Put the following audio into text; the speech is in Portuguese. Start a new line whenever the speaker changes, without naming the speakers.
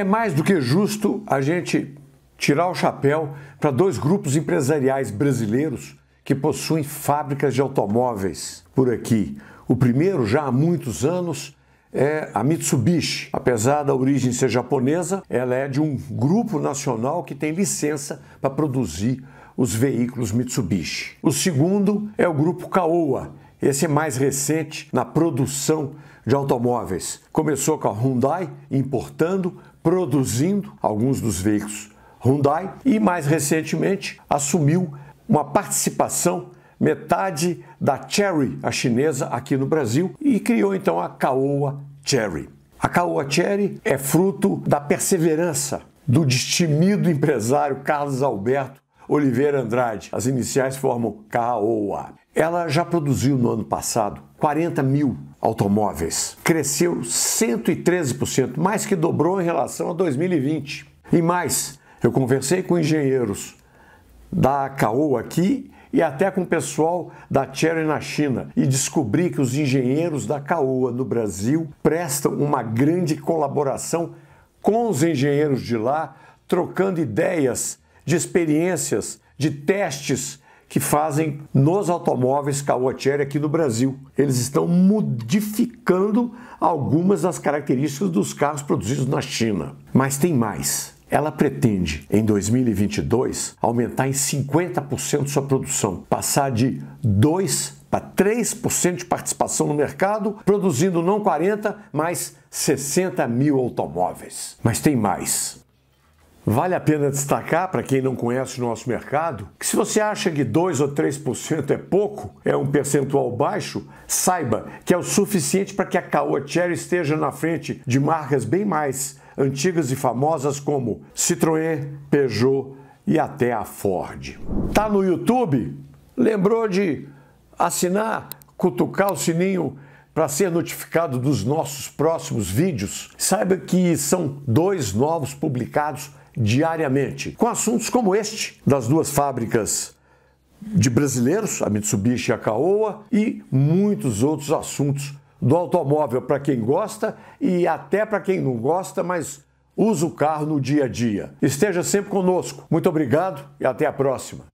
É mais do que justo a gente tirar o chapéu para dois grupos empresariais brasileiros que possuem fábricas de automóveis por aqui. O primeiro, já há muitos anos, é a Mitsubishi. Apesar da origem ser japonesa, ela é de um grupo nacional que tem licença para produzir os veículos Mitsubishi. O segundo é o grupo Caoa, esse é mais recente na produção de automóveis. Começou com a Hyundai importando, produzindo alguns dos veículos Hyundai e mais recentemente assumiu uma participação metade da Cherry, a chinesa, aqui no Brasil e criou então a Caoa Cherry. A Caoa Cherry é fruto da perseverança do destemido empresário Carlos Alberto Oliveira Andrade. As iniciais formam Caoa. Ela já produziu no ano passado 40 mil automóveis. Cresceu 113%, mais que dobrou em relação a 2020. E mais, eu conversei com engenheiros da CAO aqui e até com o pessoal da Cherry na China e descobri que os engenheiros da CAOA no Brasil prestam uma grande colaboração com os engenheiros de lá, trocando ideias de experiências, de testes, que fazem nos automóveis Kawacheri aqui no Brasil. Eles estão modificando algumas das características dos carros produzidos na China. Mas tem mais. Ela pretende, em 2022, aumentar em 50% sua produção, passar de 2 para 3% de participação no mercado, produzindo não 40, mas 60 mil automóveis. Mas tem mais. Vale a pena destacar, para quem não conhece o nosso mercado, que se você acha que 2 ou 3% é pouco, é um percentual baixo, saiba que é o suficiente para que a Caoa Cherry esteja na frente de marcas bem mais antigas e famosas como Citroën, Peugeot e até a Ford. Tá no YouTube? Lembrou de assinar, cutucar o sininho para ser notificado dos nossos próximos vídeos? Saiba que são dois novos publicados diariamente, com assuntos como este das duas fábricas de brasileiros, a Mitsubishi e a Caoa, e muitos outros assuntos do automóvel para quem gosta e até para quem não gosta, mas usa o carro no dia a dia. Esteja sempre conosco. Muito obrigado e até a próxima.